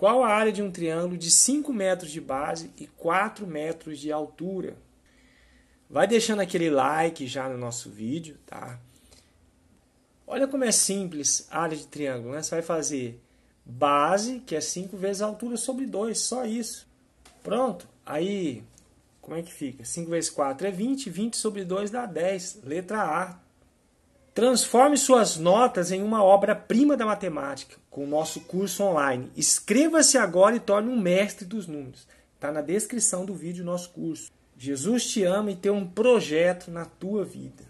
Qual a área de um triângulo de 5 metros de base e 4 metros de altura? Vai deixando aquele like já no nosso vídeo, tá? Olha como é simples a área de triângulo, né? Você vai fazer base, que é 5 vezes a altura sobre 2, só isso. Pronto. Aí, como é que fica? 5 vezes 4 é 20, 20 sobre 2 dá 10, letra A. Transforme suas notas em uma obra-prima da matemática com o nosso curso online. Inscreva-se agora e torne um mestre dos números. Está na descrição do vídeo nosso curso. Jesus te ama e tem um projeto na tua vida.